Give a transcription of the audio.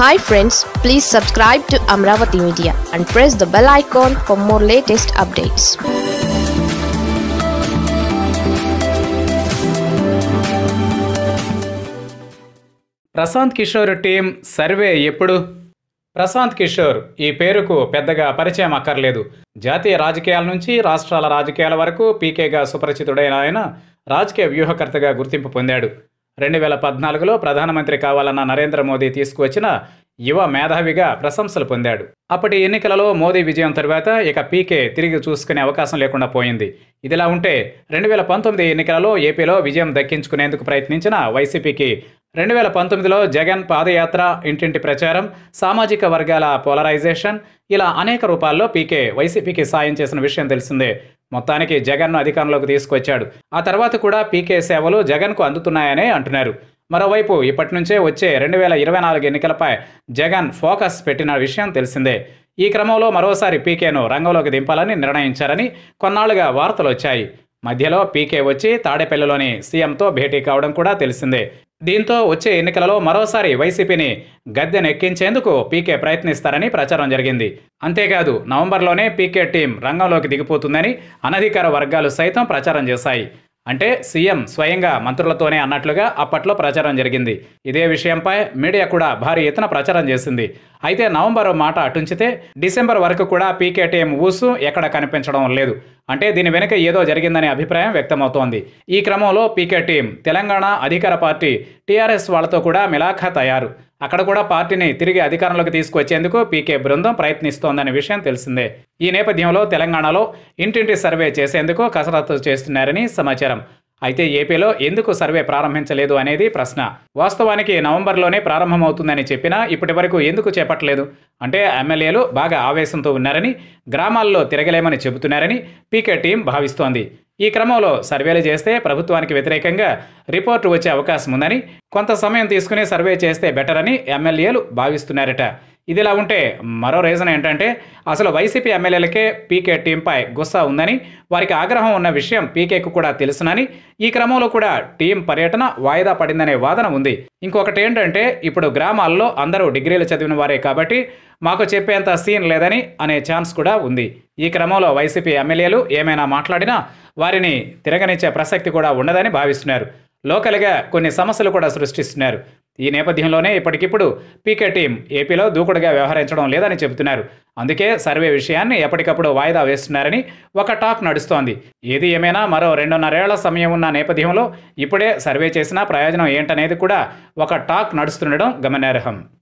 hi friends please subscribe to Amaravati media and press the bell icon for more latest updates Prashant Kishor team survey ఎప్పుడు ప్రశాంత్ కిషోర్ ఈ పేరుకు పెద్దగా పరిచయం అక్కర్లేదు జాతీయ రాజకీయాల నుంచి రాష్ట్రాల రాజకీయాల వరకు పీకేగా సుపరిచితుడైన ఆయన రాజకీయ వ్యూహకర్తగా గుర్తింపు పొందాడు రెండు వేల పద్నాలుగులో ప్రధానమంత్రి కావాలన్న నరేంద్ర మోదీ తీసుకువచ్చిన యువ మేధావిగా ప్రశంసలు పొందాడు అప్పటి ఎన్నికలలో మోదీ విజయం తర్వాత ఇక పీకే తిరిగి చూసుకునే అవకాశం లేకుండా పోయింది ఇదిలా ఉంటే రెండు వేల పంతొమ్మిది ఎన్నికలలో ఏపీలో విజయం దక్కించుకునేందుకు ప్రయత్నించిన వైసీపీకి రెండు వేల పంతొమ్మిదిలో జగన్ పాదయాత్ర ఇంటింటి ప్రచారం సామాజిక వర్గాల పోలరైజేషన్ ఇలా అనేక రూపాల్లో పీకే వైసీపీకి సాయం చేసిన విషయం తెలిసిందే మొత్తానికి జగన్ను అధికారంలోకి తీసుకొచ్చాడు ఆ తర్వాత కూడా పీకే సేవలు జగన్కు అందుతున్నాయనే అంటున్నారు మరోవైపు ఇప్పటి నుంచే వచ్చే రెండు వేల ఇరవై నాలుగు ఎన్నికలపై జగన్ ఫోకస్ పెట్టిన విషయం తెలిసిందే ఈ క్రమంలో మరోసారి పీకేను రంగంలోకి దింపాలని నిర్ణయించారని కొన్నాళ్లుగా వార్తలు వచ్చాయి మధ్యలో పీకే వచ్చి తాడేపల్లిలోని సీఎంతో భేటీ కావడం కూడా తెలిసిందే దీంతో వచ్చే ఎన్నికలలో మరోసారి వైసీపీని గద్దెనెక్కించేందుకు పీకే ప్రయత్నిస్తారని ప్రచారం జరిగింది అంతేకాదు నవంబర్లోనే పీకే టీం రంగంలోకి దిగిపోతుందని అనధికార వర్గాలు సైతం ప్రచారం చేశాయి అంటే సీఎం స్వయంగా మంత్రులతోనే అన్నట్లుగా అప్పట్లో ప్రచారం జరిగింది ఇదే విషయంపై మీడియా కూడా భారీ ఎత్తున ప్రచారం చేసింది అయితే నవంబర్ మాట అటుంచితే డిసెంబర్ వరకు కూడా పీకేటీఎం ఊసు ఎక్కడ కనిపించడం లేదు అంటే దీని వెనుక ఏదో జరిగిందనే అభిప్రాయం వ్యక్తమవుతోంది ఈ క్రమంలో పీకే టీం తెలంగాణ అధికార పార్టీ టీఆర్ఎస్ వాళ్లతో కూడా మిలాఖా తయారు అక్కడ కూడా పార్టీని తిరిగి అధికారంలోకి తీసుకొచ్చేందుకు పీకే బృందం ప్రయత్నిస్తోందనే విషయం తెలిసిందే ఈ నేపథ్యంలో తెలంగాణలో ఇంటింటి సర్వే చేసేందుకు కసరత్తు చేస్తున్నారని సమాచారం అయితే ఏపీలో ఎందుకు సర్వే ప్రారంభించలేదు అనేది ప్రశ్న వాస్తవానికి నవంబర్లోనే ప్రారంభమవుతుందని చెప్పినా ఇప్పటి వరకు ఎందుకు చేపట్టలేదు అంటే ఎమ్మెల్యేలు బాగా ఆవేశంతో ఉన్నారని గ్రామాల్లో తిరగలేమని చెబుతున్నారని పీకే టీం భావిస్తోంది ఈ క్రమంలో సర్వేలు చేస్తే ప్రభుత్వానికి వ్యతిరేకంగా రిపోర్టు వచ్చే అవకాశం ఉందని కొంత సమయం తీసుకుని సర్వే చేస్తే బెటర్ అని ఎమ్మెల్యేలు భావిస్తున్నారట ఇదిలా ఉంటే మరో రీజన్ ఏంటంటే అసలు వైసీపీ ఎమ్మెల్యేలకే పీకే టీంపై గుస్సా ఉందని వారికి ఆగ్రహం ఉన్న విషయం పీకేకు కూడా తెలుసునని ఈ క్రమంలో కూడా టీం పర్యటన వాయిదా పడిందనే వాదన ఉంది ఇంకొకటి ఏంటంటే ఇప్పుడు గ్రామాల్లో అందరూ డిగ్రీలు చదివిన వారే కాబట్టి మాకు చెప్పేంత సీన్ లేదని అనే ఛాన్స్ కూడా ఉంది ఈ క్రమంలో వైసీపీ ఎమ్మెల్యేలు ఏమైనా మాట్లాడినా వారిని తిరగనిచ్చే ప్రసక్తి కూడా ఉండదని భావిస్తున్నారు లోకల్గా కొన్ని సమస్యలు కూడా సృష్టిస్తున్నారు ఈ నేపథ్యంలోనే ఇప్పటికిప్పుడు పీకే టీం ఏపీలో దూకుడుగా వ్యవహరించడం లేదని చెబుతున్నారు అందుకే సర్వే విషయాన్ని ఎప్పటికప్పుడు వాయిదా వేస్తున్నారని ఒక టాక్ నడుస్తోంది ఏది ఏమైనా మరో రెండున్నరేళ్ల సమయం ఉన్న నేపథ్యంలో ఇప్పుడే సర్వే చేసినా ప్రయోజనం ఏంటనేది కూడా ఒక టాక్ నడుస్తుండడం గమనార్హం